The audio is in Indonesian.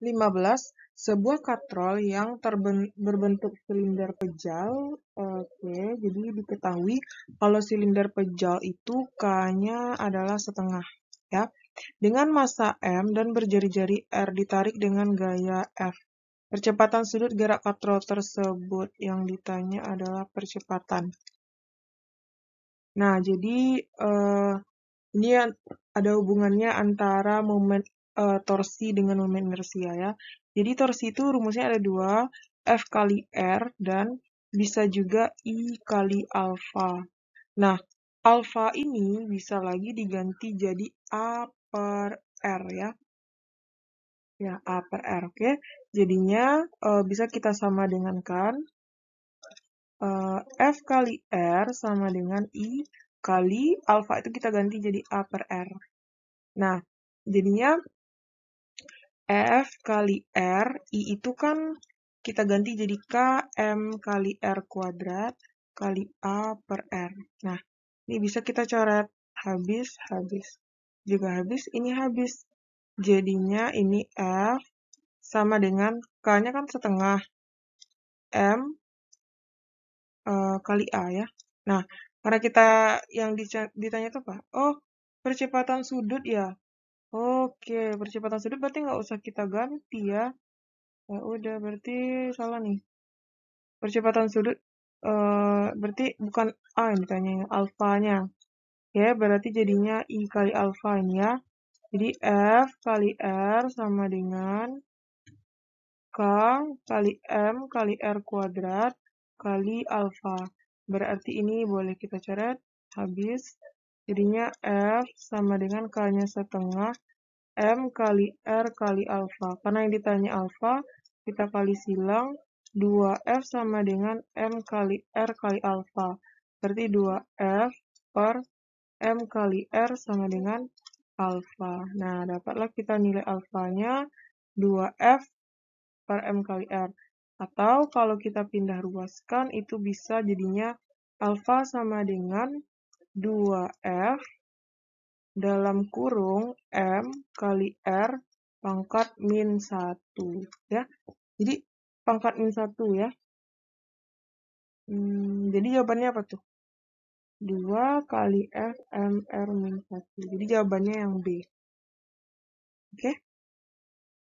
15. Sebuah katrol yang berbentuk silinder pejal. Oke, jadi diketahui kalau silinder pejal itu K-nya adalah setengah. ya. Dengan massa M dan berjari-jari R ditarik dengan gaya F. Percepatan sudut gerak katrol tersebut yang ditanya adalah percepatan. Nah, jadi uh, ini ada hubungannya antara momen uh, torsi dengan momen inersia ya. Jadi torsi itu rumusnya ada dua, F kali R dan bisa juga I kali alfa. Nah, alfa ini bisa lagi diganti jadi A per R ya. Ya, A per R, oke. Okay? Jadinya uh, bisa kita sama dengan kan uh, eh, F kali R sama dengan I kali alfa itu kita ganti jadi A per R. Nah, jadinya F kali R, I itu kan kita ganti jadi K, M kali R kuadrat kali A per R. Nah, ini bisa kita coret habis, habis, juga habis, ini habis. Jadinya ini F sama dengan K-nya kan setengah M uh, kali A ya. Nah, karena kita yang ditanya itu apa? Oh, percepatan sudut ya. Oke, percepatan sudut berarti nggak usah kita ganti ya. Ya udah, berarti salah nih. Percepatan sudut uh, berarti bukan A yang alfa ya, alfanya. Ya, berarti jadinya I kali alfa ini ya. Jadi F kali R sama dengan K kali M kali R kuadrat kali alfa. Berarti ini boleh kita coret, habis. Jadinya F sama dengan K-nya setengah M kali R kali alfa. Karena yang ditanya alfa, kita kali silang 2F sama dengan M kali R kali alfa. Berarti 2F per M kali R sama dengan alfa. Nah, dapatlah kita nilai alfanya 2F per M kali R. Atau kalau kita pindah ruaskan, itu bisa jadinya alfa sama dengan 2F dalam kurung M kali R pangkat min 1 ya. Jadi pangkat min 1 ya. Hmm, jadi jawabannya apa tuh? 2 kali F M R min 1. Jadi jawabannya yang B. Oke. Okay?